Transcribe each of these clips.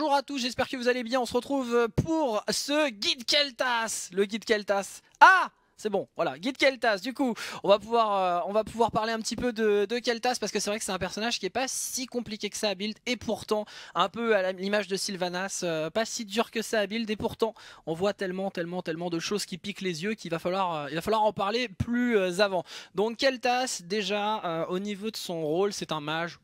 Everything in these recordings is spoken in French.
Bonjour à tous, j'espère que vous allez bien. On se retrouve euh, pour ce guide Keltas. Le guide Keltas. Ah c'est bon, voilà, guide Keltas. Du coup, on va pouvoir, euh, on va pouvoir parler un petit peu de, Keltas parce que c'est vrai que c'est un personnage qui est pas si compliqué que ça à build et pourtant un peu à l'image de Sylvanas, euh, pas si dur que ça à build et pourtant on voit tellement, tellement, tellement de choses qui piquent les yeux qu'il va falloir, il va falloir en parler plus avant. Donc Keltas, déjà au niveau de son rôle, c'est un mage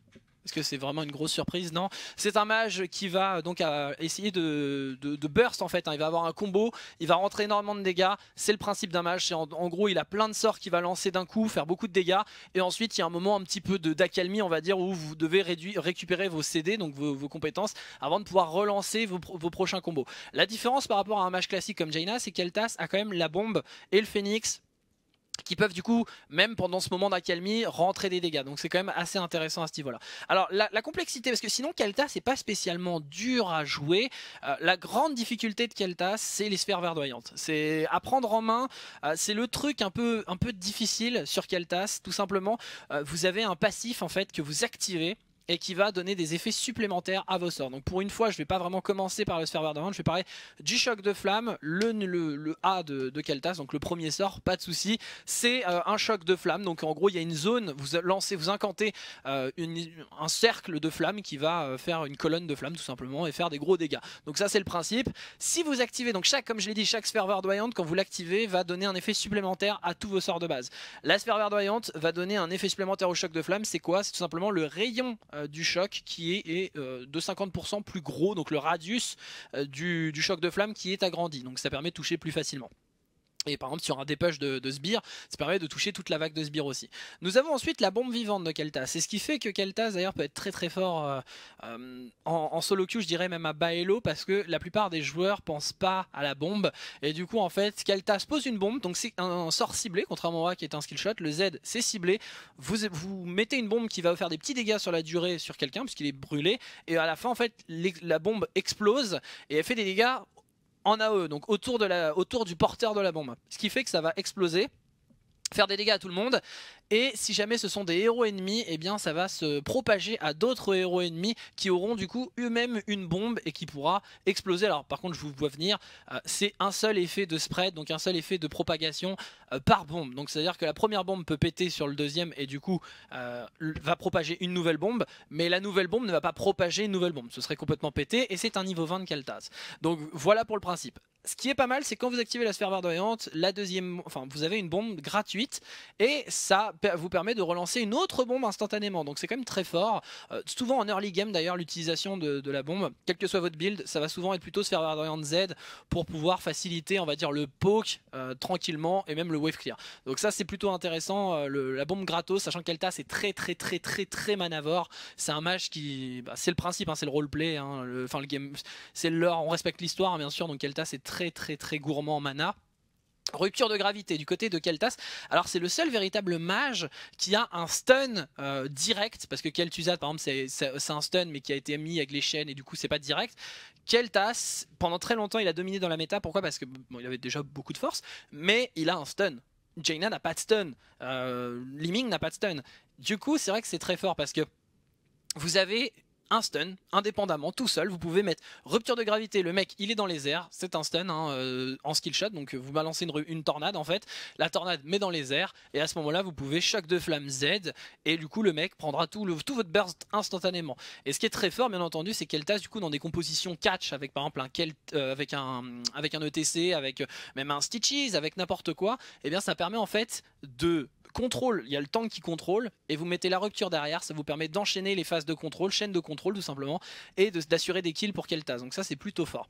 parce que c'est vraiment une grosse surprise, non C'est un mage qui va euh, donc essayer de, de, burst en fait. Hein. Il va avoir un combo, il va rentrer énormément de dégâts. C'est le principe d'un mage. En, en, gros, il a plein de sorts qui va lancer d'un coup, faire beaucoup de dégâts. Et ensuite, il y a un moment un petit peu d'accalmie, on va dire, où vous devez récupérer vos CD, donc vos, compétences, avant de pouvoir relancer vos, vos, prochains combos. La différence par rapport à un mage classique comme Jaina, c'est qu'Eltas a quand même la bombe et le phénix qui peuvent du coup, même pendant ce moment d'accalmie, rentrer des dégâts. Donc c'est quand même assez intéressant à ce niveau-là. Alors la, complexité, parce que sinon Keltas c'est pas spécialement dur à jouer. Euh, la grande difficulté de Keltas c'est les sphères verdoyantes. C'est à prendre en main, euh, c'est le truc un peu, un peu difficile sur Keltas, tout simplement. Euh, vous avez un passif en fait que vous activez et qui va donner des effets supplémentaires à vos sorts. Donc pour une fois, je ne vais pas vraiment commencer par le sphère verdoyante je vais parler du choc de flamme, le, A de, de, Keltas, donc le premier sort, pas de souci. C'est euh, un choc de flamme, donc en gros il y a une zone, vous lancez, vous incantez euh, un cercle de flamme qui va euh, faire une colonne de flamme tout simplement et faire des gros dégâts. Donc ça c'est le principe. Si vous activez, donc chaque, comme je l'ai dit, chaque sphère verdoyante, quand vous l'activez, va donner un effet supplémentaire à tous vos sorts de base. La sphère verdoyante va donner un effet supplémentaire au choc de flamme, c'est quoi C'est tout simplement le rayon euh, du choc qui est, euh, de 50% plus gros, donc le radius euh, du, du choc de flamme qui est agrandi, donc ça permet de toucher plus facilement. Et par exemple, sur un dépêche de, de sbires, ça permet de toucher toute la vague de sbire aussi. Nous avons ensuite la bombe vivante de Keltas. C'est ce qui fait que Keltas d'ailleurs, peut être très très fort euh, euh, en, solo queue, je dirais même à bas parce que la plupart des joueurs pensent pas à la bombe. Et du coup, en fait, Keltas pose une bombe, donc c'est un, sort ciblé, contrairement à qui est un skill shot. Le Z, c'est ciblé. Vous, vous mettez une bombe qui va vous faire des petits dégâts sur la durée sur quelqu'un, puisqu'il est brûlé. Et à la fin, en fait, la bombe explose et elle fait des dégâts en AE, donc autour, de la, autour du porteur de la bombe. Ce qui fait que ça va exploser faire des dégâts à tout le monde et si jamais ce sont des héros ennemis, eh bien ça va se propager à d'autres héros ennemis qui auront du coup eux-mêmes une bombe et qui pourra exploser. Alors par contre, je vous vois venir, euh, c'est un seul effet de spread, donc un seul effet de propagation euh, par bombe. Donc c'est-à-dire que la première bombe peut péter sur le deuxième et du coup euh, va propager une nouvelle bombe, mais la nouvelle bombe ne va pas propager une nouvelle bombe. Ce serait complètement pété et c'est un niveau 20 de Kaltas. Donc voilà pour le principe ce qui est pas mal, c'est quand vous activez la sphère verdoyante, la deuxième, enfin, vous avez une bombe gratuite et ça vous permet de relancer une autre bombe instantanément. Donc c'est quand même très fort. Euh, souvent en early game d'ailleurs, l'utilisation de, la bombe, quel que soit votre build, ça va souvent être plutôt se faire Z pour pouvoir faciliter, on va dire, le poke euh, tranquillement et même le wave clear. Donc ça c'est plutôt intéressant. Euh, la bombe gratos, sachant qu'Elta c'est très très très très très manavore. C'est un match qui, bah, c'est le principe, hein, c'est le roleplay, hein, enfin le, game, c'est l'heure, on respecte l'histoire hein, bien sûr. Donc Elta c'est très très très gourmand en mana. Rupture de gravité du côté de Keltas. Alors c'est le seul véritable mage qui a un stun euh, direct, parce que Kel'Thuzad par exemple c'est un stun mais qui a été mis avec les chaînes et du coup c'est pas direct. Keltas, pendant très longtemps il a dominé dans la méta, pourquoi Parce que il avait déjà beaucoup de force, mais il a un stun. Jaina n'a pas de stun, euh, Liming n'a pas de stun. Du coup c'est vrai que c'est très fort parce que vous avez un stun indépendamment, tout seul. Vous pouvez mettre rupture de gravité, le mec il est dans les airs, c'est un stun hein, euh, en skill shot, donc euh, vous balancez une, tornade en fait, la tornade met dans les airs, et à ce moment là vous pouvez choc de flamme Z, et du coup le mec prendra tout, le, tout votre burst instantanément. Et ce qui est très fort bien entendu, c'est qu'elle tasse du coup dans des compositions catch, avec par exemple un, euh, avec un, avec un ETC, avec même un Stitches, avec n'importe quoi, et eh bien ça permet en fait de contrôle, il y a le tank qui contrôle, et vous mettez la rupture derrière, ça vous permet d'enchaîner les phases de contrôle, chaîne de contrôle tout simplement, et d'assurer des kills pour tasse. Donc ça c'est plutôt fort.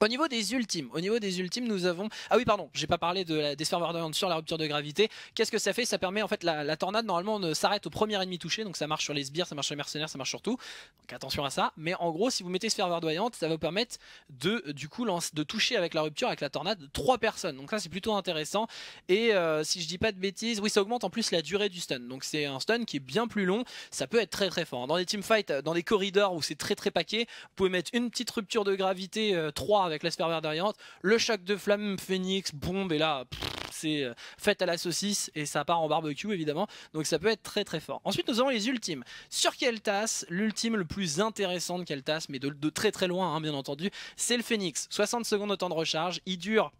Au niveau des ultimes, au niveau des ultimes, nous avons. Ah oui, pardon, j'ai pas parlé de sphères des sur la rupture de gravité. Qu'est-ce que ça fait Ça permet en fait la, tornade. Normalement, on s'arrête au premier ennemi touché, donc ça marche sur les sbires, ça marche sur les mercenaires, ça marche sur tout. Donc attention à ça. Mais en gros, si vous mettez sphère verdoyante, ça va vous permettre de du coup de toucher avec la rupture, avec la tornade, trois personnes. Donc ça, c'est plutôt intéressant. Et euh, si je dis pas de bêtises, oui, ça augmente en plus la durée du stun. Donc c'est un stun qui est bien plus long. Ça peut être très très fort. Dans les teamfights, dans les corridors où c'est très très paquet, vous pouvez mettre une petite rupture de gravité, 3 euh, avec l'asperber variante, le choc de flamme, phoenix, bombe, et là, c'est euh, fait à la saucisse et ça part en barbecue évidemment. Donc ça peut être très très fort. Ensuite nous avons les ultimes. Sur Keltas, l'ultime le plus intéressant de Keltas, mais de, très très loin hein, bien entendu, c'est le Phoenix. 60 secondes de temps de recharge, il dure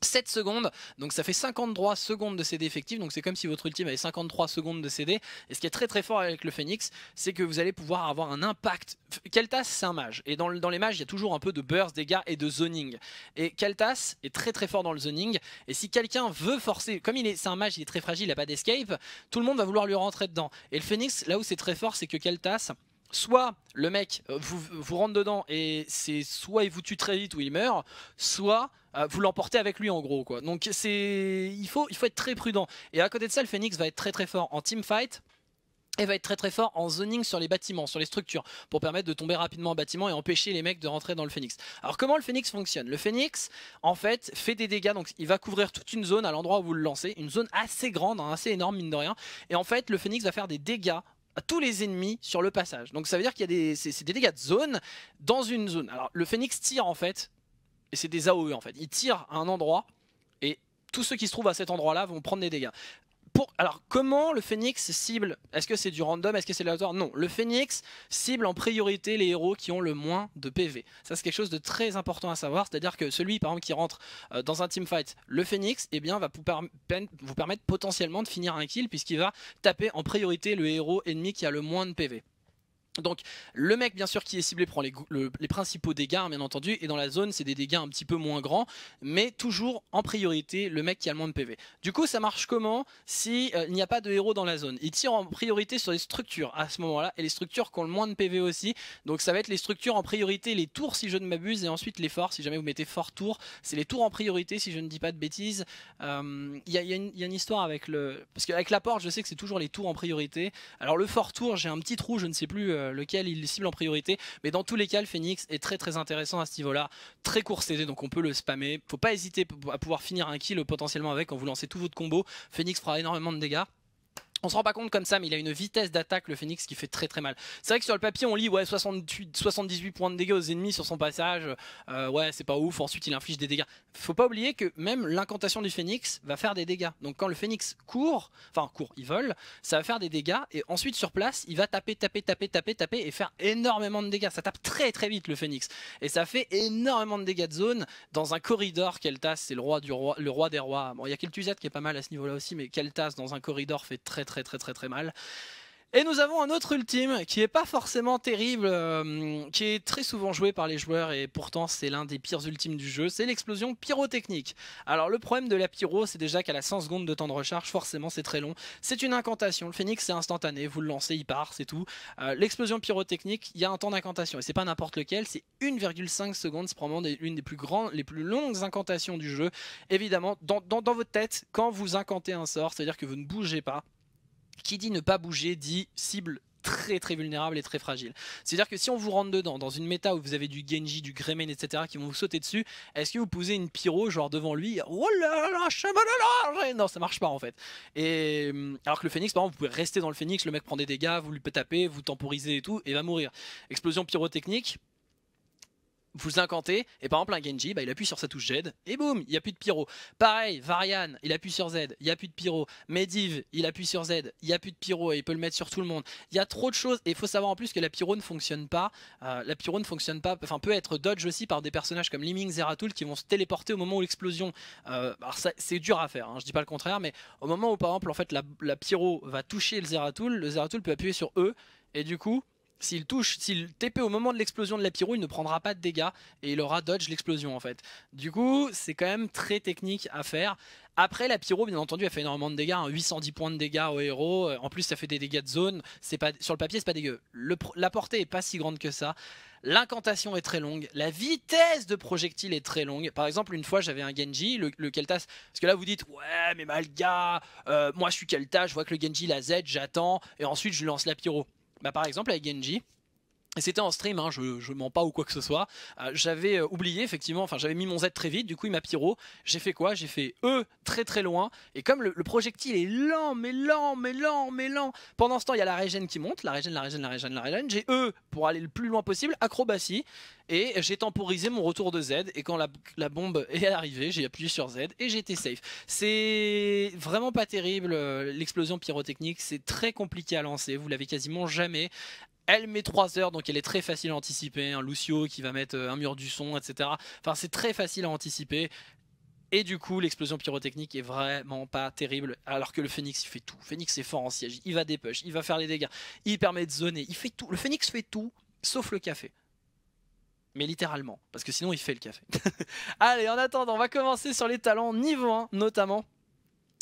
7 secondes, donc ça fait 53 secondes de CD effectif, donc c'est comme si votre ultime avait 53 secondes de CD, et ce qui est très très fort avec le Phoenix, c'est que vous allez pouvoir avoir un impact. Keltas c'est un mage, et dans, les mages il y a toujours un peu de burst, dégâts et de zoning, et Keltas est très très fort dans le zoning, et si quelqu'un veut forcer, comme il est, c'est un mage, il est très fragile, il n'a pas d'escape, tout le monde va vouloir lui rentrer dedans, et le Phoenix là où c'est très fort c'est que Keltas soit le mec euh, vous, rentre dedans et c'est soit il vous tue très vite ou il meurt, soit euh, vous l'emportez avec lui en gros quoi. Donc c'est il faut il faut être très prudent. Et à côté de ça, le Phoenix va être très très fort en team fight. Et va être très très fort en zoning sur les bâtiments, sur les structures, pour permettre de tomber rapidement en bâtiment et empêcher les mecs de rentrer dans le phoenix. Alors comment le phoenix fonctionne Le phoenix, en fait, fait des dégâts, donc il va couvrir toute une zone à l'endroit où vous le lancez, une zone assez grande, hein, assez énorme mine de rien, et en fait le phoenix va faire des dégâts tous les ennemis sur le passage. Donc ça veut dire qu'il y a des, c'est, des dégâts de zone dans une zone. Alors le phénix tire en fait, et c'est des AOE en fait. Il tire à un endroit, et tous ceux qui se trouvent à cet endroit-là vont prendre des dégâts alors comment le phénix cible Est-ce que c'est du random Est-ce que c'est aléatoire Non, le phénix cible en priorité les héros qui ont le moins de PV. Ça c'est quelque chose de très important à savoir, c'est-à-dire que celui par exemple qui rentre euh, dans un teamfight, le phénix, eh bien va vous permettre potentiellement de finir un kill puisqu'il va taper en priorité le héros ennemi qui a le moins de PV. Donc le mec bien sûr qui est ciblé prend les, principaux dégâts hein, bien entendu et dans la zone c'est des dégâts un petit peu moins grands mais toujours en priorité le mec qui a le moins de PV. Du coup ça marche comment si euh, il n'y a pas de héros dans la zone Il tire en priorité sur les structures à ce moment là et les structures qui ont le moins de PV aussi donc ça va être les structures en priorité, les tours si je ne m'abuse et ensuite les forts si jamais vous mettez fort tour c'est les tours en priorité si je ne dis pas de bêtises. Euh, il y, a une histoire avec le... parce qu'avec la porte je sais que c'est toujours les tours en priorité alors le fort tour j'ai un petit trou je ne sais plus... Euh, euh, lequel il cible en priorité. Mais dans tous les cas, le Phoenix est très très intéressant à ce niveau-là. Très court CD, donc on peut le spammer. Faut pas hésiter à pouvoir finir un kill potentiellement avec quand vous lancez tout votre combo. Phoenix fera énormément de dégâts. On se rend pas compte comme ça, mais il a une vitesse d'attaque, le Phoenix, qui fait très très mal. C'est vrai que sur le papier, on lit ouais, 78 points de dégâts aux ennemis sur son passage. Euh, ouais, c'est pas ouf. Ensuite, il inflige des dégâts faut pas oublier que même l'incantation du phénix va faire des dégâts. Donc quand le phénix court, enfin court, il vole, ça va faire des dégâts et ensuite sur place, il va taper, taper, taper, taper, taper et faire énormément de dégâts. Ça tape très très vite le phénix et ça fait énormément de dégâts de zone dans un corridor. Keltas, c'est le roi du roi, le roi des rois. Bon, il y a Kel'Thuzad qui est pas mal à ce niveau-là aussi, mais Keltas dans un corridor fait très très très très très mal. Et nous avons un autre ultime qui n'est pas forcément terrible, euh, qui est très souvent joué par les joueurs et pourtant c'est l'un des pires ultimes du jeu, c'est l'explosion pyrotechnique. Alors le problème de la pyro c'est déjà qu'elle a 100 secondes de temps de recharge forcément c'est très long. C'est une incantation, le phénix c'est instantané, vous le lancez, il part, c'est tout. Euh, l'explosion pyrotechnique, il y a un temps d'incantation et c'est pas n'importe lequel, c'est 1,5 secondes, c'est probablement l'une des plus grandes, les plus longues incantations du jeu. Évidemment, dans votre tête, quand vous incantez un sort, c'est-à-dire que vous ne bougez pas, qui dit ne pas bouger dit cible très très vulnérable et très fragile. C'est-à-dire que si on vous rentre dedans, dans une méta où vous avez du Genji, du Greymane etc. qui vont vous sauter dessus, est-ce que vous posez une pyro genre devant lui Oh là là, Non, ça marche pas en fait. Et hum, alors que le phoenix, par exemple, vous pouvez rester dans le phoenix, le mec prend des dégâts, vous lui taper, vous temporisez et tout, et va mourir. Explosion pyrotechnique, vous incantez, et par exemple un Genji, bah, il appuie sur sa touche Z, et boum, il n'y a plus de pyro. Pareil, Varian, il appuie sur Z, il n'y a plus de pyro. Medivh, il appuie sur Z, il n'y a plus de pyro, et il peut le mettre sur tout le monde. Il y a trop de choses, et il faut savoir en plus que la pyro ne fonctionne pas, euh, la pyro ne fonctionne pas, enfin peut être dodge aussi par des personnages comme Liming, Zeratul, qui vont se téléporter au moment où l'explosion, euh, alors c'est dur à faire, je hein, je dis pas le contraire, mais au moment où par exemple en fait la, pyro va toucher le Zeratul, le Zeratul peut appuyer sur E, et du coup, s'il touche, s'il TP au moment de l'explosion de la pyro, il ne prendra pas de dégâts et il aura dodge l'explosion en fait. Du coup, c'est quand même très technique à faire. Après, la pyro, bien entendu, elle fait énormément de dégâts, 810 hein. points de dégâts au héros. Euh, en plus, ça fait des dégâts de zone. C'est pas sur le papier, c'est pas dégueu. Le, la portée est pas si grande que ça. L'incantation est très longue, la vitesse de projectile est très longue. Par exemple, une fois j'avais un Genji, le, Keltas. Parce que là vous dites, ouais, mais mal gars euh, moi je suis Keltas, je vois que le Genji la Z, j'attends, et ensuite je lance la pyro bah, par exemple, avec Genji, et c'était en stream, hein, je, mens pas ou quoi que ce soit. Euh, j'avais euh, oublié, effectivement, enfin j'avais mis mon Z très vite, du coup il m'a pyro. J'ai fait quoi J'ai fait E très très loin. Et comme le, projectile est lent, mais lent, mais lent, mais lent, pendant ce temps il y a la régène qui monte, la régène, la régène, la régène, la régène. J'ai E pour aller le plus loin possible, acrobatie. Et j'ai temporisé mon retour de Z. Et quand la, bombe est arrivée, j'ai appuyé sur Z et j'ai été safe. C'est vraiment pas terrible euh, l'explosion pyrotechnique, c'est très compliqué à lancer, vous l'avez quasiment jamais. Elle met 3 heures, donc elle est très facile à anticiper. Un Lucio qui va mettre euh, un mur du son, etc. Enfin, c'est très facile à anticiper. Et du coup, l'explosion pyrotechnique est vraiment pas terrible, alors que le Phoenix, il fait tout. Phoenix est fort en siège, il va des il va faire les dégâts, il permet de zoner, il fait tout. Le Phoenix fait tout, sauf le café. Mais littéralement, parce que sinon il fait le café. Allez, en attendant, on va commencer sur les talents niveau 1, notamment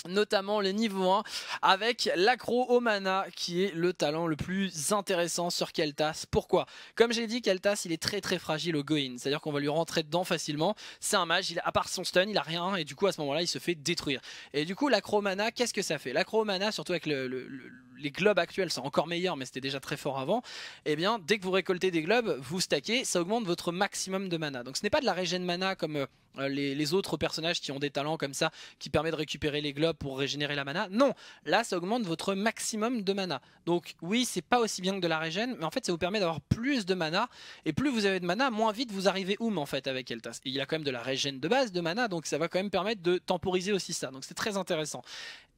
notamment les niveaux 1, avec l'accro au mana qui est le talent le plus intéressant sur Keltas. Pourquoi Comme j'ai dit, Keltas il est très très fragile au go cest c'est-à-dire qu'on va lui rentrer dedans facilement. C'est un mage, il, à part son stun, il a rien et du coup à ce moment-là il se fait détruire. Et du coup l'accro mana, qu'est-ce que ça fait L'accro mana, surtout avec les globes actuels, sont encore meilleurs mais c'était déjà très fort avant. Et eh bien dès que vous récoltez des globes, vous stackez, ça augmente votre maximum de mana. Donc ce n'est pas de la régène mana comme... Euh, euh, les, autres personnages qui ont des talents comme ça, qui permet de récupérer les globes pour régénérer la mana. Non, là ça augmente votre maximum de mana. Donc oui, c'est pas aussi bien que de la régène, mais en fait ça vous permet d'avoir plus de mana. Et plus vous avez de mana, moins vite vous arrivez Oum en fait avec Eltas. Et il a quand même de la régène de base de mana, donc ça va quand même permettre de temporiser aussi ça. Donc c'est très intéressant.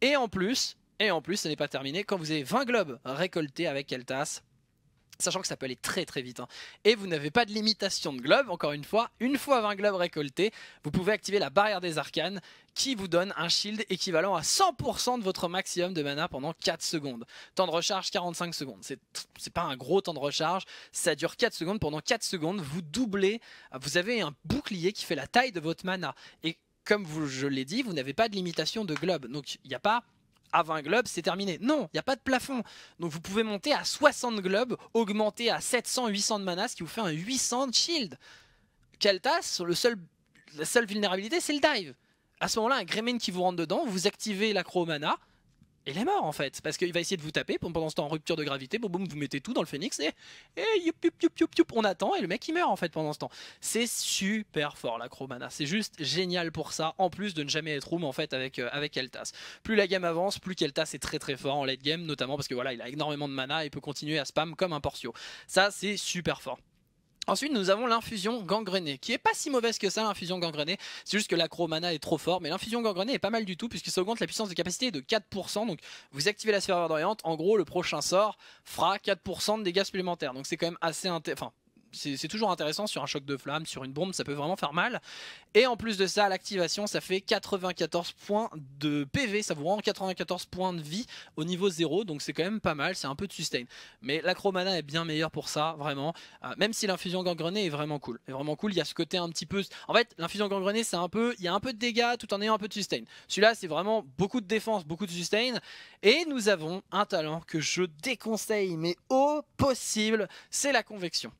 Et en plus, et en plus, ce n'est pas terminé, quand vous avez 20 globes récoltés avec Eltas, sachant que ça peut aller très très vite. Hein. Et vous n'avez pas de limitation de globe, encore une fois. Une fois 20 globes récoltés, vous pouvez activer la barrière des arcanes qui vous donne un shield équivalent à 100% de votre maximum de mana pendant 4 secondes. Temps de recharge 45 secondes. C'est pas un gros temps de recharge, ça dure 4 secondes. Pendant 4 secondes, vous doublez, vous avez un bouclier qui fait la taille de votre mana. Et comme je l'ai dit, vous n'avez pas de limitation de globe. Donc il n'y a pas à 20 globes, c'est terminé. Non, il n'y a pas de plafond. Donc vous pouvez monter à 60 globes, augmenter à 700, 800 de mana, ce qui vous fait un 800 de shield. Kaltas, le seul, la seule vulnérabilité, c'est le dive. À ce moment-là, un Gremen qui vous rentre dedans, vous activez l'acro mana, il est mort en fait, parce qu'il va essayer de vous taper, pendant ce temps en rupture de gravité, boum boum, vous mettez tout dans le Phoenix et, et on attend et le mec il meurt en fait pendant ce temps. C'est super fort l'acromana, c'est juste génial pour ça, en plus de ne jamais être room en fait avec, Keltas. Euh, avec Eltas. Plus la game avance, plus Keltas est très très fort en late game, notamment parce que voilà, il a énormément de mana et peut continuer à spam comme un Portio. Ça c'est super fort. Ensuite, nous avons l'infusion gangrenée, qui est pas si mauvaise que ça, l'infusion gangrenée. C'est juste que l'acromana est trop fort, mais l'infusion gangrenée est pas mal du tout, puisque ça augmente la puissance de capacité de 4%. Donc, vous activez la sphère d'oriente, en gros, le prochain sort fera 4% de dégâts supplémentaires. Donc, c'est quand même assez, enfin, c'est toujours intéressant sur un choc de flamme, sur une bombe, ça peut vraiment faire mal. Et en plus de ça, l'activation, ça fait 94 points de PV, ça vous rend 94 points de vie au niveau 0, donc c'est quand même pas mal, c'est un peu de sustain. Mais l'acromana est bien meilleur pour ça, vraiment, euh, même si l'infusion gangrenée est vraiment cool. vraiment cool, il y a ce côté un petit peu... En fait, l'infusion gangrenée, c'est un peu... Il y a un peu de dégâts tout en ayant un peu de sustain. Celui-là, c'est vraiment beaucoup de défense, beaucoup de sustain. Et nous avons un talent que je déconseille, mais au possible, c'est la convection.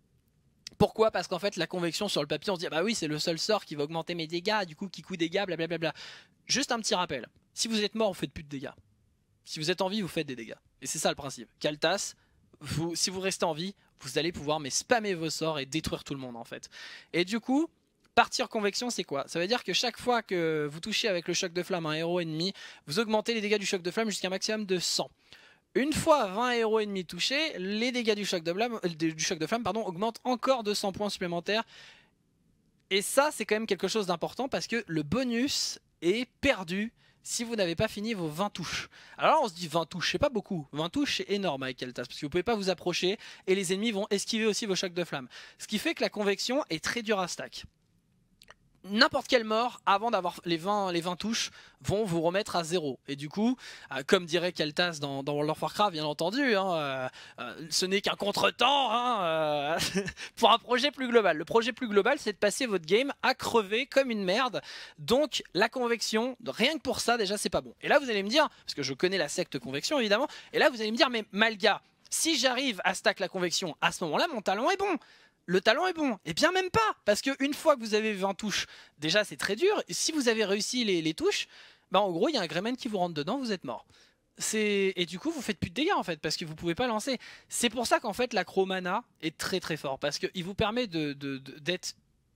Pourquoi Parce qu'en fait, la convection sur le papier, on se dit ah bah oui, c'est le seul sort qui va augmenter mes dégâts, du coup qui coûte dégâts, blablabla. Juste un petit rappel si vous êtes mort, vous faites plus de dégâts. Si vous êtes en vie, vous faites des dégâts. Et c'est ça le principe. Kaltas, vous, si vous restez en vie, vous allez pouvoir mais spammer vos sorts et détruire tout le monde en fait. Et du coup, partir convection, c'est quoi Ça veut dire que chaque fois que vous touchez avec le choc de flamme un héros ennemi, vous augmentez les dégâts du choc de flamme jusqu'à un maximum de 100. Une fois 20 héros ennemis touchés, les dégâts du choc de euh, flamme, pardon, augmentent encore de 100 points supplémentaires. Et ça, c'est quand même quelque chose d'important parce que le bonus est perdu si vous n'avez pas fini vos 20 touches. Alors on se dit 20 touches, c'est pas beaucoup. 20 touches, c'est énorme avec Altas, parce que vous ne pouvez pas vous approcher, et les ennemis vont esquiver aussi vos chocs de flamme. Ce qui fait que la convection est très dure à stack n'importe quelle mort avant d'avoir les 20, les 20 touches vont vous remettre à zéro. Et du coup, euh, comme dirait Keltas dans, dans, World of Warcraft, bien entendu, hein, euh, euh, ce n'est qu'un contretemps hein, pour un projet plus global. Le projet plus global, c'est de passer votre game à crever comme une merde. Donc, la convection, rien que pour ça, déjà, c'est pas bon. Et là, vous allez me dire, parce que je connais la secte convection, évidemment, et là, vous allez me dire, mais mal gars, si j'arrive à stack la convection à ce moment-là, mon talent est bon le talent est bon. Et bien même pas, parce qu'une fois que vous avez 20 touches, déjà c'est très dur. si vous avez réussi les, touches, ben en gros il y a un Greyman qui vous rentre dedans, vous êtes mort. Et du coup vous faites plus de dégâts en fait, parce que vous pouvez pas lancer. C'est pour ça qu'en fait l'acro-mana est très très fort, parce qu'il vous permet d'être de,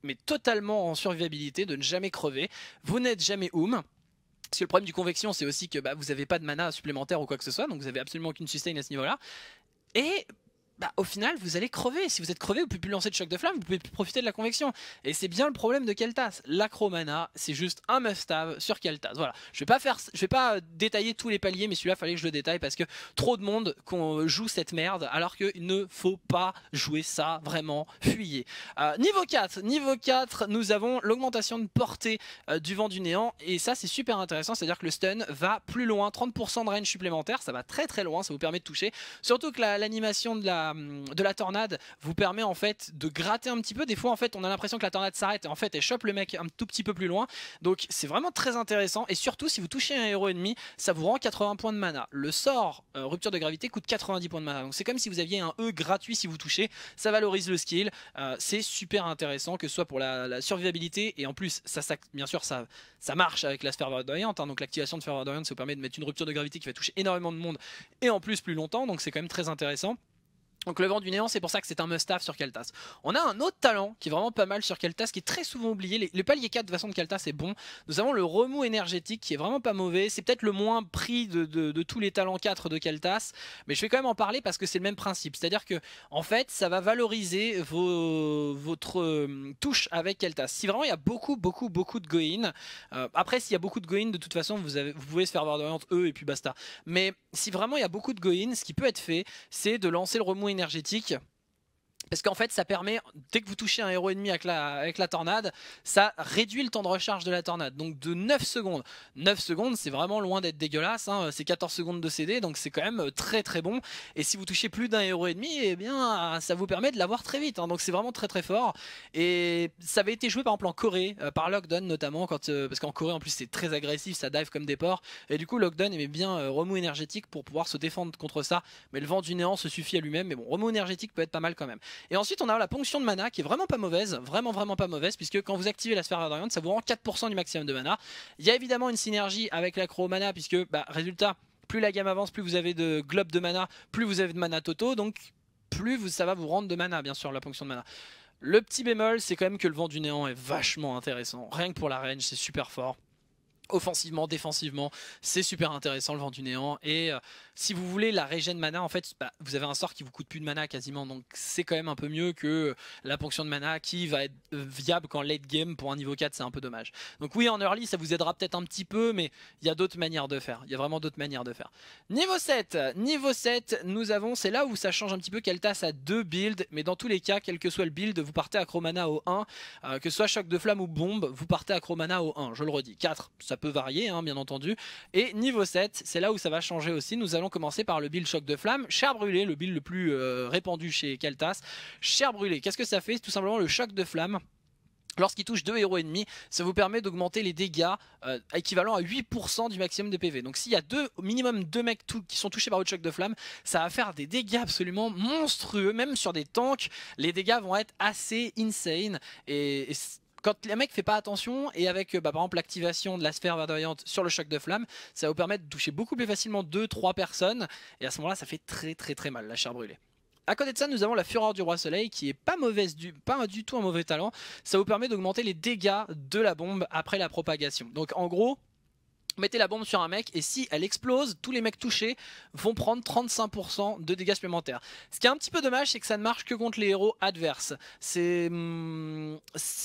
mais totalement en survivabilité, de ne jamais crever. Vous n'êtes jamais oum. Parce que le problème du convection, c'est aussi que bah, vous n'avez pas de mana supplémentaire ou quoi que ce soit, donc vous avez absolument aucune sustain à ce niveau-là. Et bah, au final, vous allez crever. Si vous êtes crevé, vous pouvez plus lancer de choc de flamme, vous pouvez plus profiter de la convection. Et c'est bien le problème de Keltas. L'acromana, c'est juste un must sur Keltas. Voilà. Je vais pas faire, je vais pas euh, détailler tous les paliers, mais celui-là, fallait que je le détaille parce que trop de monde qu'on euh, joue cette merde, alors qu'il ne faut pas jouer ça vraiment. Fuyez. Euh, niveau 4, niveau 4, nous avons l'augmentation de portée du vent du néant, et ça, c'est super intéressant. C'est-à-dire que le stun va plus loin, 30% de range supplémentaire, ça va très très loin, ça vous permet de toucher. Surtout que l'animation de la euh, de la tornade vous permet en fait de gratter un petit peu. Des fois, en fait, on a l'impression que la tornade s'arrête et en fait, elle chope le mec un tout petit peu plus loin. Donc, c'est vraiment très intéressant. Et surtout, si vous touchez un héros ennemi, ça vous rend 80 points de mana. Le sort euh, rupture de gravité coûte 90 points de mana. Donc, c'est comme si vous aviez un E gratuit si vous touchez. Ça valorise le skill. Euh, c'est super intéressant, que ce soit pour la, survivabilité et en plus, ça, bien sûr, ça, ça marche avec la sphère verdoyante. Hein. donc, l'activation de sphère verdoyante, ça vous permet de mettre une rupture de gravité qui va toucher énormément de monde et en plus plus longtemps. Donc, c'est quand même très intéressant. Donc le vent du néant, c'est pour ça que c'est un must-have sur Keltas. On a un autre talent qui est vraiment pas mal sur Keltas, qui est très souvent oublié. le palier 4 de façon de Keltas est bon. Nous avons le remous énergétique qui est vraiment pas mauvais. C'est peut-être le moins pris de, tous les talents 4 de Keltas. Mais je vais quand même en parler parce que c'est le même principe. C'est-à-dire que, en fait, ça va valoriser vos, votre euh, touche avec Keltas. Si vraiment il y a beaucoup, beaucoup, beaucoup de go euh, après s'il y a beaucoup de go de toute façon, vous, vous pouvez se faire voir de E et puis basta. Mais si vraiment il y a beaucoup de go ce qui peut être fait, c'est de lancer le remous énergétique parce qu'en fait, ça permet, dès que vous touchez un héros ennemi avec la, avec la tornade, ça réduit le temps de recharge de la tornade. Donc de 9 secondes. 9 secondes, c'est vraiment loin d'être dégueulasse. Hein. C'est 14 secondes de CD, donc c'est quand même euh, très très bon. Et si vous touchez plus d'un héros ennemi, eh bien, ça vous permet de l'avoir très vite. Hein. Donc c'est vraiment très très fort. Et ça avait été joué par exemple en Corée, euh, par Lockdown notamment, euh, parce qu'en Corée en plus c'est très agressif, ça dive comme des porcs. Et du coup, Lockdown aimait bien remo remous énergétique pour pouvoir se défendre contre ça. Mais le vent du néant se suffit à lui-même. Mais bon, remous énergétique peut être pas mal quand même. Et ensuite, on a la ponction de mana qui est vraiment pas mauvaise, vraiment vraiment pas mauvaise, puisque quand vous activez la sphère ardente, ça vous rend 4% du maximum de mana. Il y a évidemment une synergie avec l'acro mana, puisque bah, résultat, plus la gamme avance, plus vous avez de globes de mana, plus vous avez de mana totaux, donc plus ça va vous rendre de mana, bien sûr, la ponction de mana. Le petit bémol, c'est quand même que le vent du néant est vachement intéressant. Rien que pour la range, c'est super fort offensivement, défensivement. C'est super intéressant le vent du néant. Et euh, si vous voulez la régène mana, en fait, bah, vous avez un sort qui vous coûte plus de mana quasiment. Donc c'est quand même un peu mieux que la ponction de mana qui va être euh, viable qu'en late game pour un niveau 4. C'est un peu dommage. Donc oui, en early, ça vous aidera peut-être un petit peu, mais il y a d'autres manières de faire. Il y a vraiment d'autres manières de faire. Niveau 7, niveau 7, nous avons, c'est là où ça change un petit peu. tasse à deux builds, mais dans tous les cas, quel que soit le build, vous partez à chromana au 1. Euh, que ce soit choc de flamme ou bombe, vous partez à chromana au 1. Je le redis, 4, ça peut hein, bien entendu. Et niveau 7, c'est là où ça va changer aussi. Nous allons commencer par le build choc de flamme. Cher brûlé, le build le plus euh, répandu chez Kaltas. Cher brûlé, qu'est-ce que ça fait Tout simplement le choc de flamme. Lorsqu'il touche deux héros ennemis, ça vous permet d'augmenter les dégâts euh, équivalent à 8% du maximum de PV. Donc s'il y a deux, au minimum deux mecs tout, qui sont touchés par votre choc de flamme, ça va faire des dégâts absolument monstrueux. Même sur des tanks, les dégâts vont être assez insane. Et, et quand le mec fait pas attention et avec euh, bah, par exemple l'activation de la sphère verdoyante sur le choc de flamme, ça vous permet de toucher beaucoup plus facilement 2-3 personnes et à ce moment-là ça fait très très très mal la chair brûlée. À côté de ça, nous avons la Fureur du Roi Soleil qui est pas mauvaise du, pas du tout un mauvais talent. Ça vous permet d'augmenter les dégâts de la bombe après la propagation. Donc en gros, Mettez la bombe sur un mec et si elle explose, tous les mecs touchés vont prendre 35% de dégâts supplémentaires. Ce qui est un petit peu dommage, c'est que ça ne marche que contre les héros adverses. C'est hmm,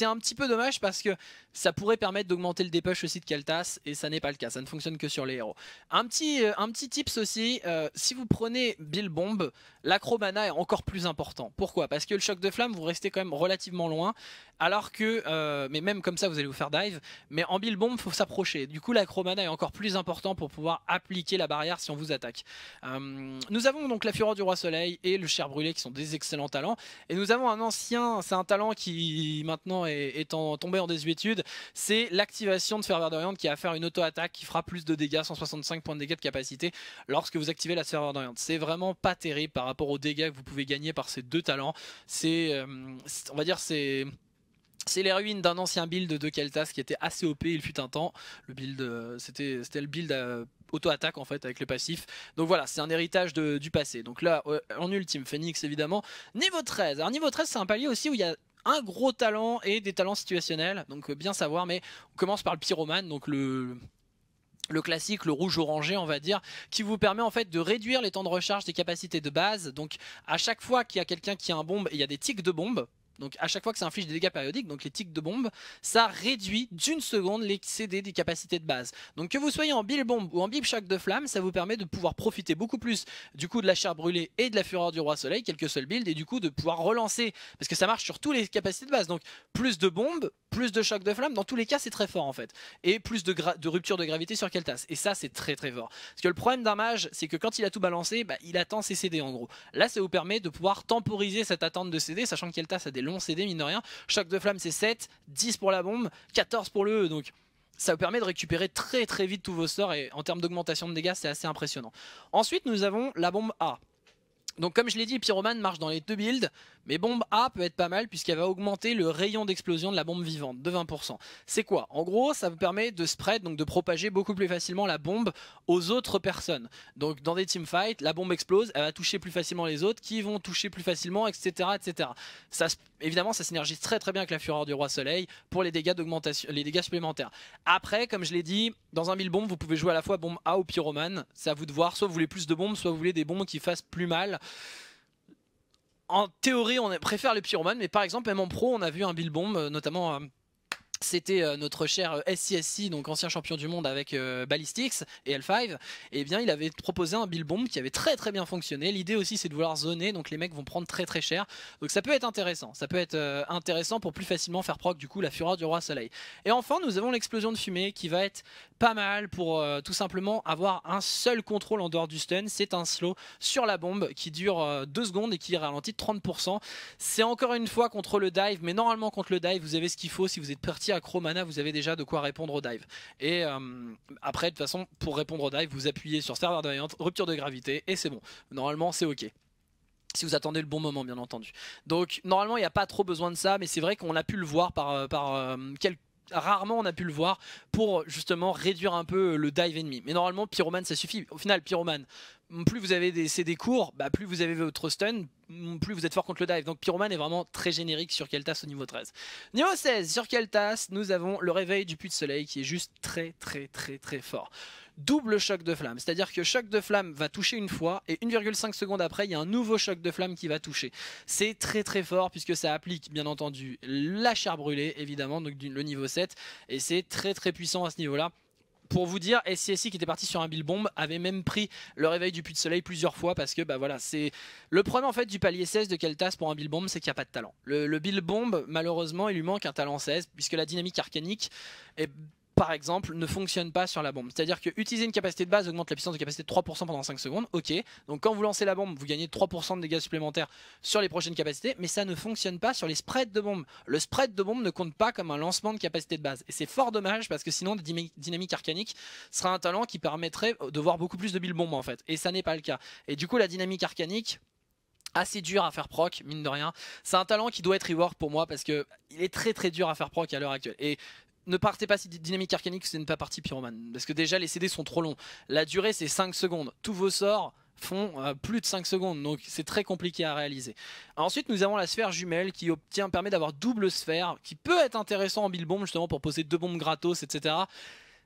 un petit peu dommage parce que ça pourrait permettre d'augmenter le dépush aussi de Keltas et ça n'est pas le cas, ça ne fonctionne que sur les héros. Un petit, euh, un petit tips aussi, euh, si vous prenez Bill Bomb, l'acrobana est encore plus important. Pourquoi Parce que le choc de flamme, vous restez quand même relativement loin, alors que, euh, mais même comme ça vous allez vous faire dive, mais en Bill Bomb, faut s'approcher. Du coup l'acrobana est encore plus important pour pouvoir appliquer la barrière si on vous attaque. Euh, nous avons donc la Fureur du Roi Soleil et le Cher Brûlé qui sont des excellents talents. Et nous avons un ancien, c'est un talent qui maintenant est, tombé en désuétude, c'est l'activation de Ferveur d'Oriente qui va faire une auto-attaque qui fera plus de dégâts, 165 points de dégâts de capacité lorsque vous activez la Ferveur d'Oriente. C'est vraiment pas terrible par rapport aux dégâts que vous pouvez gagner par ces deux talents. C'est, euh, on va dire, c'est c'est les ruines d'un ancien build de Keltas qui était assez OP il fut un temps. Le build, euh, c'était le build euh, auto-attaque en fait avec le passif. Donc voilà, c'est un héritage du passé. Donc là, euh, en ultime, Phoenix évidemment. Niveau 13. Alors niveau 13, c'est un palier aussi où il y a un gros talent et des talents situationnels. Donc bien savoir, mais on commence par le pyromane, donc le, le classique, le rouge orangé, on va dire, qui vous permet en fait de réduire les temps de recharge des capacités de base. Donc à chaque fois qu'il y a quelqu'un qui a un bombe, il y a des tics de bombe donc à chaque fois que ça inflige des dégâts périodiques, donc les tics de bombe, ça réduit d'une seconde les CD des capacités de base. Donc que vous soyez en Bill Bombe ou en Bib choc de Flamme, ça vous permet de pouvoir profiter beaucoup plus du coup de la chair brûlée et de la fureur du Roi Soleil, quelques seuls builds, et du coup de pouvoir relancer, parce que ça marche sur tous les capacités de base. Donc plus de bombes, plus de choc de flamme, dans tous les cas c'est très fort en fait. Et plus de, de rupture de gravité sur Keltas. Et ça c'est très très fort. Parce que le problème d'un mage, c'est que quand il a tout balancé, bah, il attend ses CD en gros. Là ça vous permet de pouvoir temporiser cette attente de CD, sachant que Keltas a des long CD, mine de rien. Choc de flamme, c'est 7, 10 pour la bombe, 14 pour le E. Donc ça vous permet de récupérer très très vite tous vos sorts et en termes d'augmentation de dégâts, c'est assez impressionnant. Ensuite, nous avons la bombe A. Donc comme je l'ai dit, Pyromane marche dans les deux builds, mais bombe A peut être pas mal puisqu'elle va augmenter le rayon d'explosion de la bombe vivante de 20%. C'est quoi En gros, ça vous permet de spread, donc de propager beaucoup plus facilement la bombe aux autres personnes. Donc dans des teamfights, la bombe explose, elle va toucher plus facilement les autres qui vont toucher plus facilement, etc. etc. Ça, évidemment, ça synergise très très bien avec la fureur du roi soleil pour les dégâts, les dégâts supplémentaires. Après, comme je l'ai dit, dans un 1000 bombes, vous pouvez jouer à la fois bombe A ou pyromane. C'est à vous de voir, soit vous voulez plus de bombes, soit vous voulez des bombes qui fassent plus mal en théorie, on préfère les pyromanes, mais par exemple, même en pro, on a vu un Bill Bomb, euh, notamment euh, c'était euh, notre cher euh, SCSI, donc ancien champion du monde avec euh, Ballistics et L5, et eh bien il avait proposé un bill bomb qui avait très très bien fonctionné. L'idée aussi c'est de vouloir zoner, donc les mecs vont prendre très très cher. Donc ça peut être intéressant, ça peut être intéressant pour plus facilement faire proc du coup la fureur du roi soleil. Et enfin nous avons l'explosion de fumée qui va être pas mal pour tout simplement avoir un seul contrôle en dehors du stun, c'est un slow sur la bombe qui dure 2 secondes et qui ralentit de 30%. C'est encore une fois contre le dive, mais normalement contre le dive vous avez ce qu'il faut si vous êtes parti à Chromana vous avez déjà de quoi répondre au dive. Et euh, après, de toute façon, pour répondre au dive, vous appuyez sur serveur rupture de gravité, et c'est bon. Normalement, c'est ok. Si vous attendez le bon moment, bien entendu. Donc, normalement, il n'y a pas trop besoin de ça, mais c'est vrai qu'on a pu le voir par, euh, par euh, rarement on a pu le voir pour justement réduire un peu le dive ennemi. Mais normalement, Pyroman ça suffit. Au final, Pyroman, plus vous avez des CD courts, bah plus vous avez votre stun, plus vous êtes fort contre le dive. Donc Pyroman est vraiment très générique sur Keltas au niveau 13. Niveau 16, sur Keltas, nous avons le réveil du puits de soleil qui est juste très très très très fort. Double choc de flamme, c'est-à-dire que choc de flamme va toucher une fois et 1,5 secondes après, il y a un nouveau choc de flamme qui va toucher. C'est très très fort puisque ça applique bien entendu la chair brûlée évidemment, donc le niveau 7 et c'est très très puissant à ce niveau-là pour vous dire, SCSI qui était parti sur un Bill Bomb avait même pris le réveil du puits de soleil plusieurs fois parce que bah voilà, c'est le problème en fait du palier 16 de Keltas pour un Bill Bomb, c'est qu'il n'y a pas de talent. Le, le Bill Bomb, malheureusement, il lui manque un talent 16 puisque la dynamique arcanique est par exemple, ne fonctionne pas sur la bombe. C'est-à-dire que utiliser une capacité de base augmente la puissance de capacité de 3% pendant 5 secondes, ok. Donc quand vous lancez la bombe, vous gagnez 3% de dégâts supplémentaires sur les prochaines capacités, mais ça ne fonctionne pas sur les spreads de bombe. Le spread de bombe ne compte pas comme un lancement de capacité de base. Et c'est fort dommage parce que sinon, Dynamique Arcanique sera un talent qui permettrait de voir beaucoup plus de billes bombes en fait. Et ça n'est pas le cas. Et du coup, la Dynamique Arcanique, assez dur à faire proc, mine de rien. C'est un talent qui doit être reward pour moi parce que il est très très dur à faire proc à l'heure actuelle. Et ne partez pas si dynamique arcanique, c'est ne pas partie pyromane. Parce que déjà, les CD sont trop longs. La durée, c'est 5 secondes. Tous vos sorts font euh, plus de 5 secondes, donc c'est très compliqué à réaliser. Ensuite, nous avons la sphère jumelle qui obtient, permet d'avoir double sphère, qui peut être intéressant en bille bomb, justement, pour poser deux bombes gratos, etc.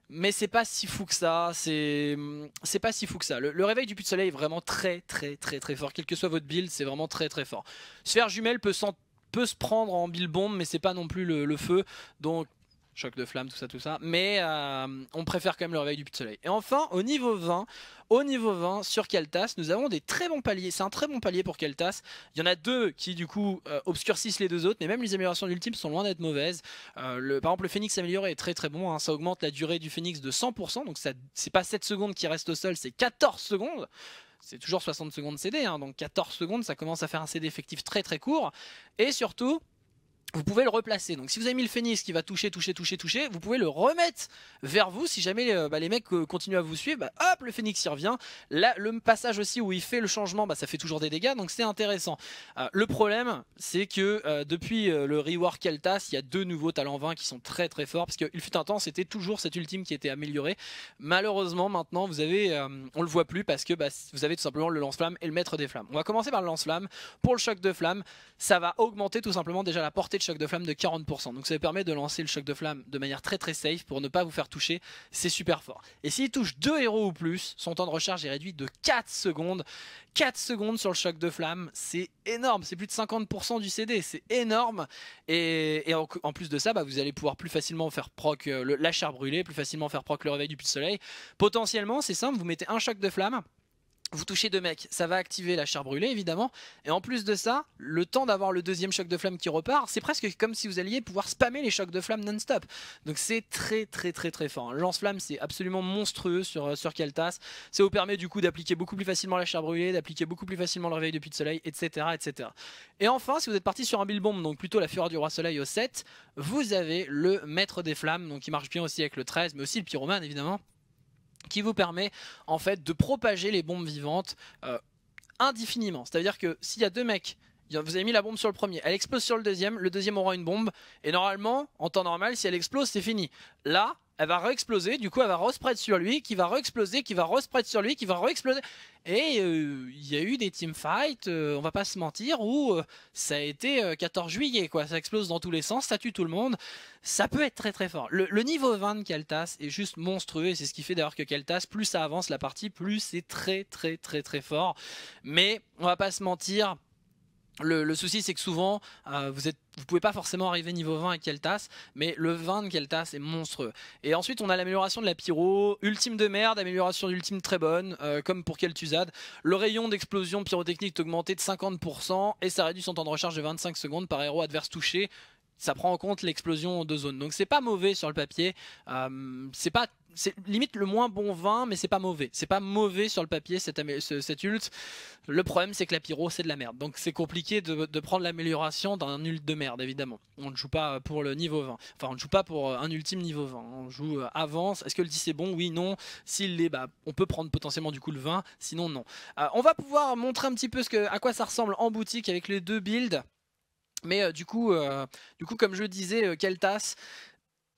Mais c'est pas si fou que ça, c'est mm, pas si fou que ça. Le, réveil du puits de soleil est vraiment très très très très fort. Quel que soit votre build, c'est vraiment très très fort. Sphère jumelle peut, se prendre en build bombe mais c'est pas non plus le feu. Donc choc de flamme, tout ça, tout ça. Mais euh, on préfère quand même le réveil du puits soleil. Et enfin, au niveau 20, au niveau 20 sur Keltas, nous avons des très bons paliers. C'est un très bon palier pour Keltas. Il y en a deux qui du coup euh, obscurcissent les deux autres, mais même les améliorations d'ultime sont loin d'être mauvaises. Euh, par exemple, le phénix amélioré est très très bon. Hein. Ça augmente la durée du phénix de 100%, donc ça c'est pas 7 secondes qui restent au sol, c'est 14 secondes c'est toujours 60 secondes CD, hein, donc 14 secondes, ça commence à faire un CD effectif très très court. Et surtout, vous pouvez le replacer. Donc si vous avez mis le phénix qui va toucher, toucher, toucher, toucher, vous pouvez le remettre vers vous. Si jamais euh, bah, les mecs euh, continuent à vous suivre, bah, hop, le phénix y revient. Là, le passage aussi où il fait le changement, bah, ça fait toujours des dégâts, donc c'est intéressant. Euh, le problème, c'est que depuis le rework Keltas, il y a deux nouveaux talents 20 qui sont très très forts, parce qu'il fut un temps, c'était toujours cet ultime qui était amélioré. Malheureusement, maintenant, vous avez, on le voit plus, parce que vous avez tout simplement le lance-flamme et le maître des flammes. On va commencer par le lance-flamme. Pour le choc de flamme, ça va augmenter tout simplement déjà la portée choc de flamme de 40%. Donc ça permet de lancer le choc de flamme de manière très très safe pour ne pas vous faire toucher. C'est super fort. Et s'il touche deux héros ou plus, son temps de recharge est réduit de 4 secondes. 4 secondes sur le choc de flamme, c'est énorme. C'est plus de 50% du CD. C'est énorme. Et, en, plus de ça, bah, vous allez pouvoir plus facilement faire proc euh, le, la chair brûlée, plus facilement faire proc le réveil du puits de soleil. Potentiellement, c'est simple, vous mettez un choc de flamme. Vous touchez deux mecs, ça va activer la chair brûlée évidemment. Et en plus de ça, le temps d'avoir le deuxième choc de flamme qui repart, c'est presque comme si vous alliez pouvoir spammer les chocs de flamme non-stop. Donc c'est très très très très fort. Lance-flamme c'est absolument monstrueux sur, euh, sur Keltas. Ça vous permet du coup d'appliquer beaucoup plus facilement la chair brûlée, d'appliquer beaucoup plus facilement le réveil depuis de soleil, etc. etc. Et enfin, si vous êtes parti sur un bill bomb, donc plutôt la fureur du roi soleil au 7, vous avez le maître des flammes, donc qui marche bien aussi avec le 13, mais aussi le pyromane évidemment qui vous permet en fait de propager les bombes vivantes euh, indéfiniment. C'est-à-dire que s'il y a deux mecs vous avez mis la bombe sur le premier, elle explose sur le deuxième, le deuxième aura une bombe, et normalement, en temps normal, si elle explose, c'est fini. Là, elle va re-exploser, du coup elle va re sur lui, qui va re-exploser, qui va re sur lui, qui va re-exploser. Et euh, il y a eu des teamfights, euh, on va pas se mentir, où euh, ça a été 14 juillet, quoi. Ça explose dans tous les sens, ça tue tout le monde. Ça peut être très très fort. Le, niveau 20 de Keltas est juste monstrueux, et c'est ce qui fait d'ailleurs que Keltas, plus ça avance la partie, plus c'est très très très très fort. Mais on va pas se mentir, le, souci, c'est que souvent, euh, vous ne pouvez pas forcément arriver niveau 20 avec Keltas, mais le 20 de Keltas est monstrueux. Et ensuite, on a l'amélioration de la pyro, ultime de merde, amélioration d'ultime très bonne, euh, comme pour Keltuzad, Le rayon d'explosion pyrotechnique est augmenté de 50%, et ça réduit son temps de recharge de 25 secondes par héros adverse touché ça prend en compte l'explosion de zone. Donc c'est pas mauvais sur le papier. Euh, c'est pas c'est limite le moins bon vin, mais c'est pas mauvais. C'est pas mauvais sur le papier cet ult. Le problème, c'est que la pyro, c'est de la merde. Donc c'est compliqué de, prendre l'amélioration d'un ult de merde, évidemment. On ne joue pas pour le niveau 20. Enfin, on ne joue pas pour un ultime niveau 20. On joue euh, avance. Est-ce que le 10 c'est bon Oui, non. S'il l'est, bah, on peut prendre potentiellement du coup le 20. Sinon, non. Euh, on va pouvoir montrer un petit peu ce que, à quoi ça ressemble en boutique avec les deux builds. Mais euh, du, coup, euh, du coup, comme je disais, euh, Keltas,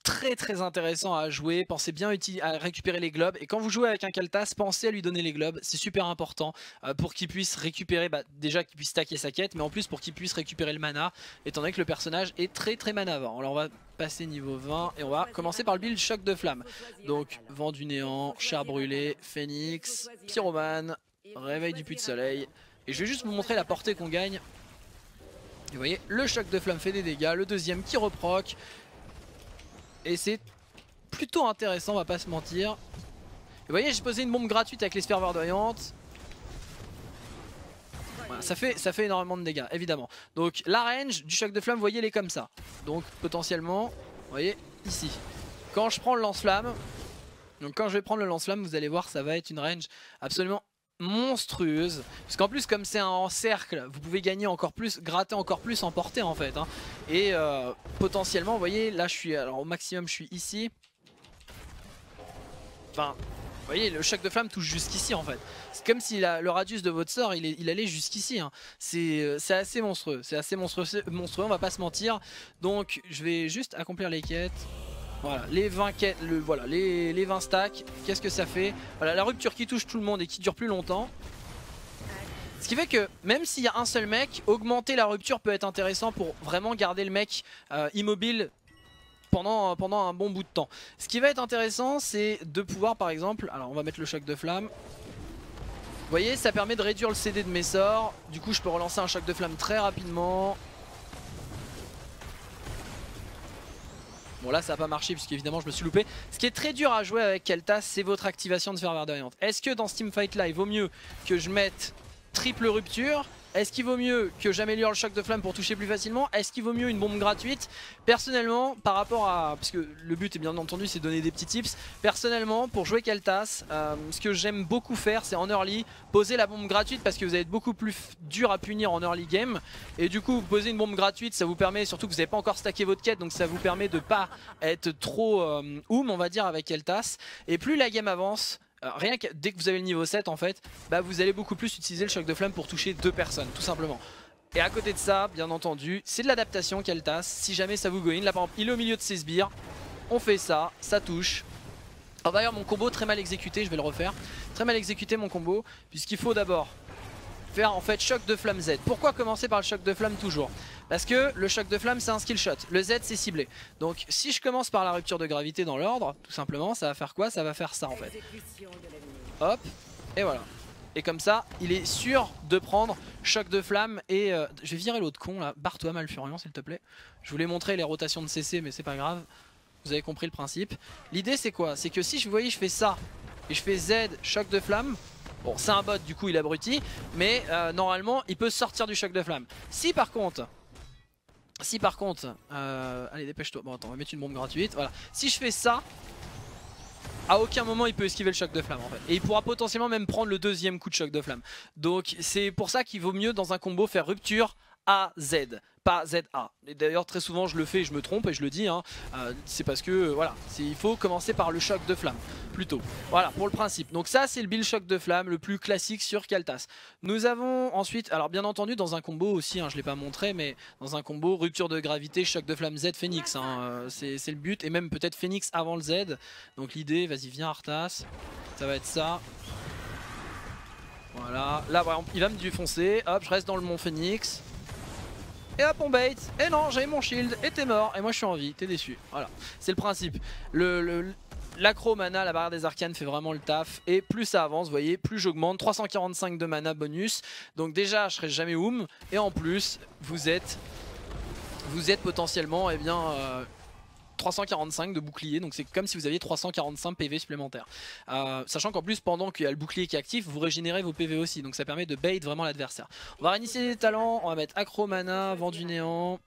très très intéressant à jouer. Pensez bien à récupérer les globes. Et quand vous jouez avec un Keltas pensez à lui donner les globes. C'est super important pour qu'il puisse récupérer, bah, déjà qu'il puisse stacker sa quête, mais en plus pour qu'il puisse récupérer le mana, étant donné que le personnage est très très manavant. Alors on va passer niveau 20 et on va commencer par le build choc de flamme. Donc vent du néant, char brûlé, phénix, pyromane, réveil du puits de soleil. Et je vais juste vous montrer la portée qu'on gagne vous voyez, le choc de flamme fait des dégâts, le deuxième qui reproque, Et c'est plutôt intéressant, on va pas se mentir. Et vous voyez, j'ai posé une bombe gratuite avec les sphères ça, fait, ça fait énormément de dégâts, évidemment. Donc la range du choc de flamme, vous voyez, elle est comme ça. Donc potentiellement, vous voyez, ici. Quand je prends le lance-flamme, donc quand je vais prendre le lance-flamme, vous allez voir, ça va être une range absolument monstrueuse. Parce qu'en plus, comme c'est en cercle, vous pouvez gagner encore plus, gratter encore plus en portée en fait. Hein. Et euh, potentiellement, vous voyez, là je suis, alors au maximum je suis ici. Enfin, vous voyez, le choc de flamme touche jusqu'ici en fait. C'est comme si le radius de votre sort, il, il allait jusqu'ici. Hein. Euh, c'est assez monstrueux, c'est assez monstrueux, monstrueux, on va pas se mentir. Donc je vais juste accomplir les quêtes. Voilà, les 20, le, voilà, les, 20 stacks, qu'est-ce que ça fait Voilà, la rupture qui touche tout le monde et qui dure plus longtemps. Ce qui fait que même s'il y a un seul mec, augmenter la rupture peut être intéressant pour vraiment garder le mec euh, immobile pendant, pendant un bon bout de temps. Ce qui va être intéressant, c'est de pouvoir par exemple... Alors on va mettre le choc de flamme. Vous voyez, ça permet de réduire le CD de mes sorts. Du coup, je peux relancer un choc de flamme très rapidement. Bon là ça n'a pas marché puisqu'évidemment je me suis loupé. Ce qui est très dur à jouer avec Kelta, c'est votre activation de ferveur d'Orient. Est-ce que dans ce teamfight là il vaut mieux que je mette triple rupture est-ce qu'il vaut mieux que j'améliore le choc de flamme pour toucher plus facilement Est-ce qu'il vaut mieux une bombe gratuite Personnellement, par rapport à... Parce que le but, est bien entendu, c'est de donner des petits tips. Personnellement, pour jouer Keltas, euh, ce que j'aime beaucoup faire, c'est en early, poser la bombe gratuite parce que vous allez être beaucoup plus dur à punir en early game. Et du coup, poser une bombe gratuite, ça vous permet, surtout que vous n'avez pas encore stacké votre quête, donc ça vous permet de pas être trop euh, on va dire, avec Keltas. Et plus la game avance, rien que dès que vous avez le niveau 7 en fait, bah vous allez beaucoup plus utiliser le choc de flamme pour toucher deux personnes tout simplement. Et à côté de ça, bien entendu, c'est de l'adaptation qu'elle Si jamais ça vous go là par exemple, il est au milieu de ses sbires, on fait ça, ça touche. Oh, Alors bah, d'ailleurs mon combo très mal exécuté, je vais le refaire. Très mal exécuté mon combo, puisqu'il faut d'abord faire en fait choc de flamme Z. Pourquoi commencer par le choc de flamme toujours parce que le choc de flamme c'est un skill shot, le Z c'est ciblé. Donc si je commence par la rupture de gravité dans l'ordre, tout simplement, ça va faire quoi Ça va faire ça en fait. Hop, et voilà. Et comme ça, il est sûr de prendre choc de flamme et... Euh, je vais virer l'autre con là, barre-toi Malfurion s'il te plaît. Je voulais montrer les rotations de CC mais c'est pas grave, vous avez compris le principe. L'idée c'est quoi C'est que si je voyais je fais ça et je fais Z, choc de flamme, bon c'est un bot du coup il abrutit, mais euh, normalement il peut sortir du choc de flamme. Si par contre si par contre, euh, allez dépêche-toi, bon attends on va mettre une bombe gratuite, voilà. Si je fais ça, à aucun moment il peut esquiver le choc de flamme en fait. Et il pourra potentiellement même prendre le deuxième coup de choc de flamme. Donc c'est pour ça qu'il vaut mieux dans un combo faire rupture à z pas ZA. Et d'ailleurs, très souvent, je le fais et je me trompe et je le dis. Hein. Euh, c'est parce que, voilà, il faut commencer par le choc de flamme, plutôt. Voilà, pour le principe. Donc ça, c'est le build choc de flamme, le plus classique sur Kaltas. Nous avons ensuite, alors bien entendu, dans un combo aussi, hein, je ne l'ai pas montré, mais dans un combo, rupture de gravité, choc de flamme Z, Phoenix. Hein. Euh, c'est le but. Et même peut-être Phoenix avant le Z. Donc l'idée, vas-y, viens Arthas. Ça va être ça. Voilà, là, il va me défoncer. Hop, je reste dans le mont Phoenix et hop on bait, et non j'avais mon shield, et t'es mort, et moi je suis en vie, t'es déçu, voilà, c'est le principe. Le, L'acro mana, la barrière des arcanes fait vraiment le taf et plus ça avance, vous voyez, plus j'augmente, 345 de mana bonus, donc déjà je serai jamais oum, et en plus vous êtes, vous êtes potentiellement, et eh bien... Euh, 345 de bouclier, donc c'est comme si vous aviez 345 PV supplémentaires. Euh, sachant qu'en plus, pendant qu'il y a le bouclier qui est actif, vous régénérez vos PV aussi, donc ça permet de bait vraiment l'adversaire. On va réinitialiser des talents, on va mettre Acromana, Vent du Néant.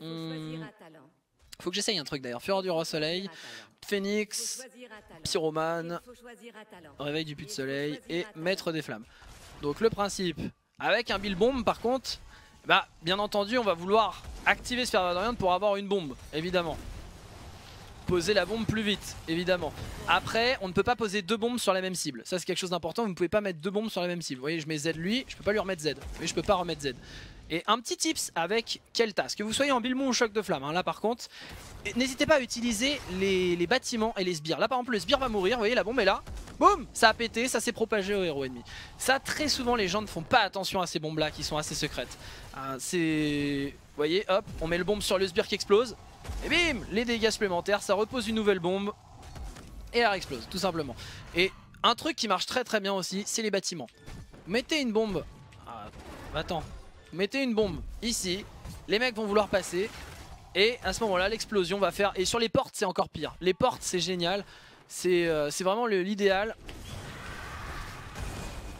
Hmm. Faut que j'essaye un truc d'ailleurs. Fureur du Roi Soleil, Phoenix, Pyromane, Réveil du Puits de Soleil et Maître des Flammes. Donc le principe, avec un Bill Bomb par contre, bah bien entendu on va vouloir activer ce Vadorian pour avoir une bombe, évidemment poser la bombe plus vite, évidemment. Après, on ne peut pas poser deux bombes sur la même cible. Ça, c'est quelque chose d'important. Vous ne pouvez pas mettre deux bombes sur la même cible. Vous voyez, je mets Z lui, je peux pas lui remettre Z. Mais voyez, je peux pas remettre Z. Et un petit tips avec Keltas, que vous soyez en Bilmon ou Choc de Flamme, hein, là par contre, n'hésitez pas à utiliser les, bâtiments et les sbires. Là par exemple, le sbire va mourir, vous voyez, la bombe est là, boum, ça a pété, ça s'est propagé au héros ennemi. Ça, très souvent, les gens ne font pas attention à ces bombes-là qui sont assez secrètes. Hein, c'est... Vous voyez, hop, on met le bombe sur le sbire qui explose, et bim Les dégâts supplémentaires, ça repose une nouvelle bombe. Et elle explose, tout simplement. Et un truc qui marche très très bien aussi, c'est les bâtiments. Mettez une bombe... Ah, attends. Mettez une bombe ici. Les mecs vont vouloir passer. Et à ce moment-là, l'explosion va faire... Et sur les portes, c'est encore pire. Les portes, c'est génial. C'est euh, vraiment l'idéal.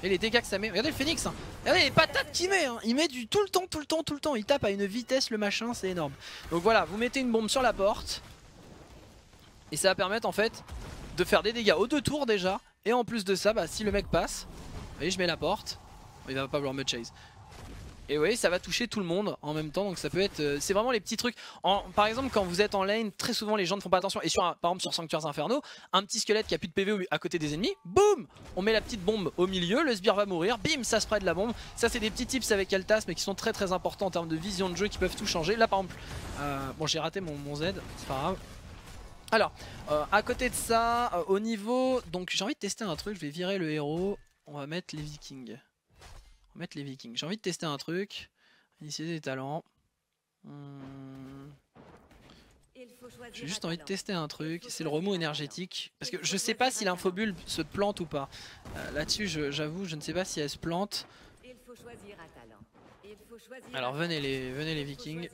Et les dégâts que ça met. Regardez le phoenix. Hein. Regardez les patates qu'il met. Hein. Il met du tout le temps, tout le temps, tout le temps. Il tape à une vitesse le machin, c'est énorme. Donc voilà, vous mettez une bombe sur la porte. Et ça va permettre en fait de faire des dégâts aux deux tours déjà. Et en plus de ça, bah, si le mec passe, vous voyez, je mets la porte. Il va pas vouloir me chase. Et oui, ça va toucher tout le monde en même temps, donc ça peut être... Euh, c'est vraiment les petits trucs. par exemple, quand vous êtes en lane, très souvent les gens ne font pas attention. Et sur par exemple sur Sanctuaires Infernaux, un petit squelette qui a plus de PV à côté des ennemis, boum On met la petite bombe au milieu, le sbire va mourir, bim, ça spread la bombe. Ça, c'est des petits tips avec Altas, mais qui sont très très importants en termes de vision de jeu, qui peuvent tout changer. Là, par exemple, euh, bon, j'ai raté mon, Z, c'est pas grave. Alors, euh, à côté de ça, au niveau... Donc, j'ai envie de tester un truc, je vais virer le héros, on va mettre les vikings mettre les vikings. J'ai envie de tester un truc. Initier des talents. Hmm. J'ai juste envie de tester un truc, c'est le remous énergétique. Parce que je sais pas si l'infobulle se plante ou pas. Euh, là-dessus, j'avoue, je, ne sais pas si elle se plante. Alors venez les, venez les vikings.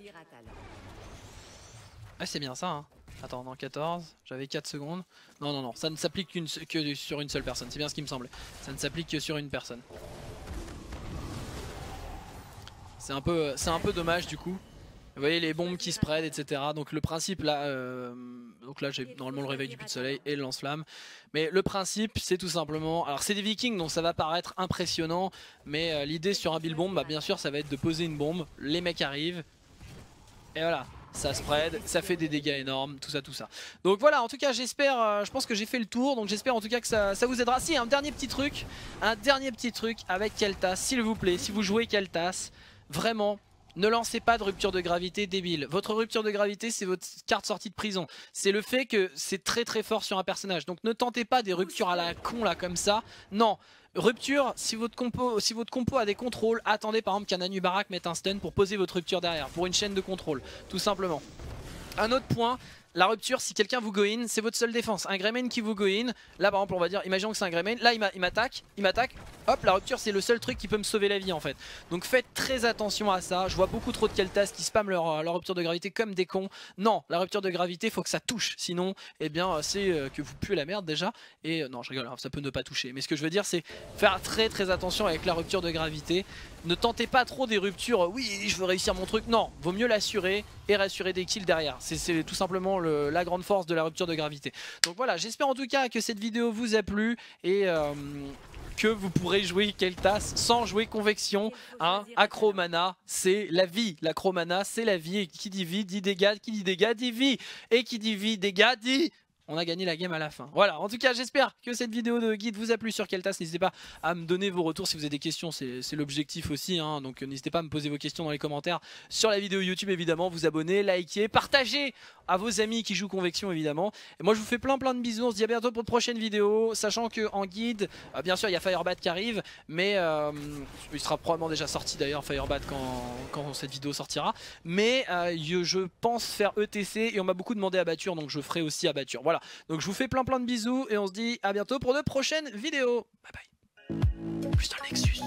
Ah c'est bien ça hein. Attends, dans 14, j'avais 4 secondes. Non, non, non, ça ne s'applique que sur une seule personne, c'est bien ce qui me semble. Ça ne s'applique que sur une personne. C'est un, peu, un peu dommage du coup. Vous voyez les bombes qui spread, etc. Donc le principe là, euh, donc là j'ai normalement le réveil du puits de soleil et le lance-flamme. Mais le principe c'est tout simplement, alors c'est des vikings donc ça va paraître impressionnant, mais euh, l'idée sur un bill bomb, bah, bien sûr ça va être de poser une bombe, les mecs arrivent, et voilà. Ça spread, ça fait des dégâts énormes, tout ça, tout ça. Donc voilà, en tout cas, j'espère, euh, je pense que j'ai fait le tour, donc j'espère en tout cas que ça, ça, vous aidera. Si, un dernier petit truc, un dernier petit truc avec Keltas, s'il vous plaît, si vous jouez Keltas, Vraiment, ne lancez pas de rupture de gravité débile. Votre rupture de gravité, c'est votre carte sortie de prison. C'est le fait que c'est très très fort sur un personnage. Donc ne tentez pas des ruptures à la con là comme ça. Non. Rupture, si votre compo, si votre compo a des contrôles, attendez par exemple qu'un Anubarak mette un stun pour poser votre rupture derrière, pour une chaîne de contrôle, tout simplement. Un autre point, la rupture, si quelqu'un vous go c'est votre seule défense. Un Greymane qui vous go là par exemple on va dire, imaginons que c'est un Greymane, là il m'attaque, il m'attaque, Hop, la rupture, c'est le seul truc qui peut me sauver la vie en fait. Donc faites très attention à ça. Je vois beaucoup trop de Keltas qui spamment leur, euh, rupture de gravité comme des cons. Non, la rupture de gravité, faut que ça touche. Sinon, eh bien, euh, c'est euh, que vous puez la merde déjà. Et non, je rigole, hein, ça peut ne pas toucher. Mais ce que je veux dire, c'est faire très très attention avec la rupture de gravité. Ne tentez pas trop des ruptures. Oui, je veux réussir mon truc. Non, vaut mieux l'assurer et rassurer des kills derrière. C'est tout simplement la grande force de la rupture de gravité. Donc voilà, j'espère en tout cas que cette vidéo vous a plu. Et, que vous pourrez jouer Keltas sans jouer Convection. Hein Acromana, c'est la vie. L'acromana, c'est la vie. Et qui dit vie, dit dégâts. Qui dit dégâts, dit vie. Et qui dit vie, dégâts, dit on a gagné la game à la fin. Voilà, en tout cas j'espère que cette vidéo de guide vous a plu sur Keltas. N'hésitez pas à me donner vos retours si vous avez des questions, c'est l'objectif aussi. Hein. donc n'hésitez pas à me poser vos questions dans les commentaires sur la vidéo YouTube évidemment. Vous abonner, Likez partager à vos amis qui jouent Convection évidemment. Et moi je vous fais plein plein de bisous, on se dit à bientôt pour de prochaines vidéos. Sachant que en guide, euh, bien sûr il y a Firebat qui arrive, mais euh, il sera probablement déjà sorti d'ailleurs Firebat quand, quand, cette vidéo sortira. Mais euh, je pense faire ETC et on m'a beaucoup demandé à Abatture donc je ferai aussi Abatture. Voilà. Donc je vous fais plein plein de bisous et on se dit à bientôt pour de prochaines vidéos. Bye bye. Plus dans Nexus.